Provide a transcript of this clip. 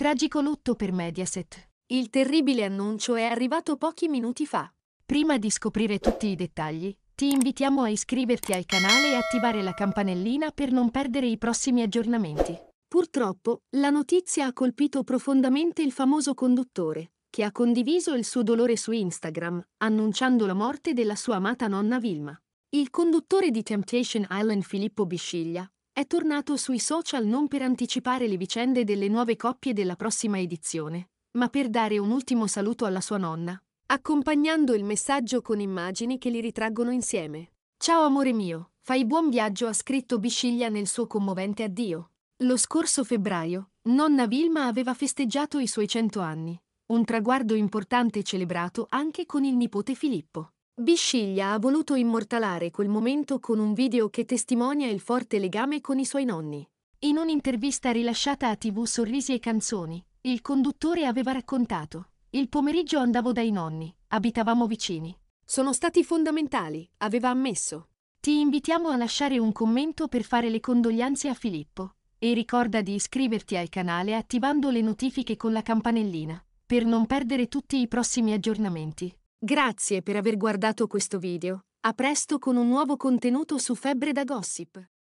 Tragico lutto per Mediaset. Il terribile annuncio è arrivato pochi minuti fa. Prima di scoprire tutti i dettagli, ti invitiamo a iscriverti al canale e attivare la campanellina per non perdere i prossimi aggiornamenti. Purtroppo, la notizia ha colpito profondamente il famoso conduttore, che ha condiviso il suo dolore su Instagram, annunciando la morte della sua amata nonna Vilma. Il conduttore di Temptation Island Filippo Bisciglia è tornato sui social non per anticipare le vicende delle nuove coppie della prossima edizione, ma per dare un ultimo saluto alla sua nonna, accompagnando il messaggio con immagini che li ritraggono insieme. Ciao amore mio, fai buon viaggio ha scritto Bisciglia nel suo commovente addio. Lo scorso febbraio, nonna Vilma aveva festeggiato i suoi cento anni, un traguardo importante celebrato anche con il nipote Filippo. Bisciglia ha voluto immortalare quel momento con un video che testimonia il forte legame con i suoi nonni. In un'intervista rilasciata a TV Sorrisi e Canzoni, il conduttore aveva raccontato: Il pomeriggio andavo dai nonni, abitavamo vicini. Sono stati fondamentali, aveva ammesso. Ti invitiamo a lasciare un commento per fare le condoglianze a Filippo. E ricorda di iscriverti al canale attivando le notifiche con la campanellina, per non perdere tutti i prossimi aggiornamenti. Grazie per aver guardato questo video. A presto con un nuovo contenuto su Febbre da Gossip.